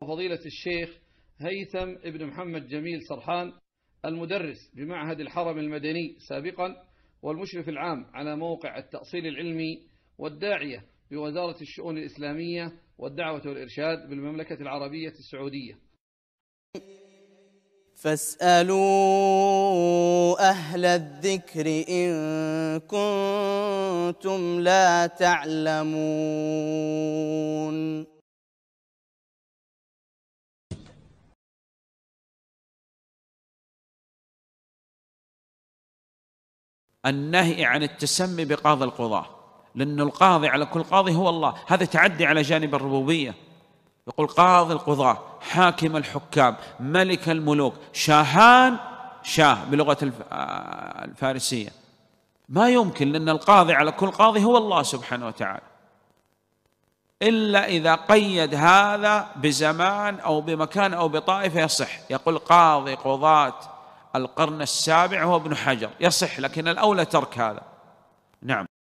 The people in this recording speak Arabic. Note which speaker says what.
Speaker 1: فضيلة الشيخ هيثم ابن محمد جميل سرحان المدرس بمعهد الحرم المدني سابقا والمشرف العام على موقع التأصيل العلمي والداعية بوزارة الشؤون الإسلامية والدعوة والإرشاد بالمملكة العربية السعودية
Speaker 2: فاسألوا أهل الذكر إن كنتم لا تعلمون
Speaker 3: النهي
Speaker 4: عن التسمي بقاضي القضاة لأن القاضي على كل قاضي هو الله هذا تعدي على جانب الربوبية يقول قاضي القضاة حاكم الحكام ملك الملوك شاهان شاه بلغة آه، الفارسية ما يمكن لأن القاضي على كل قاضي هو الله سبحانه وتعالى إلا إذا قيد هذا بزمان أو بمكان أو بطائفة يصح يقول قاضي قضاة القرن السابع هو ابن حجر يصح لكن الأولى ترك هذا
Speaker 3: نعم